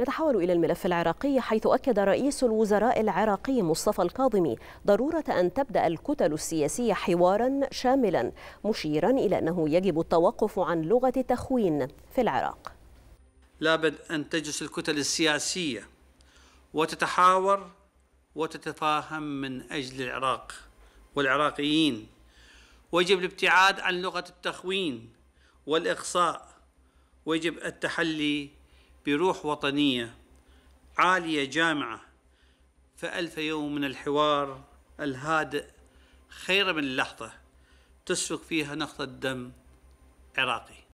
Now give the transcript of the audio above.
نتحول إلى الملف العراقي حيث أكد رئيس الوزراء العراقي مصطفى الكاظمي ضرورة أن تبدأ الكتل السياسية حوارا شاملا مشيرا إلى أنه يجب التوقف عن لغة التخوين في العراق لابد أن تجلس الكتل السياسية وتتحاور وتتفاهم من أجل العراق والعراقيين ويجب الابتعاد عن لغة التخوين والإقصاء ويجب التحلي بروح وطنية عالية جامعة فألف يوم من الحوار الهادئ خير من اللحظة تسفك فيها نقطة دم عراقي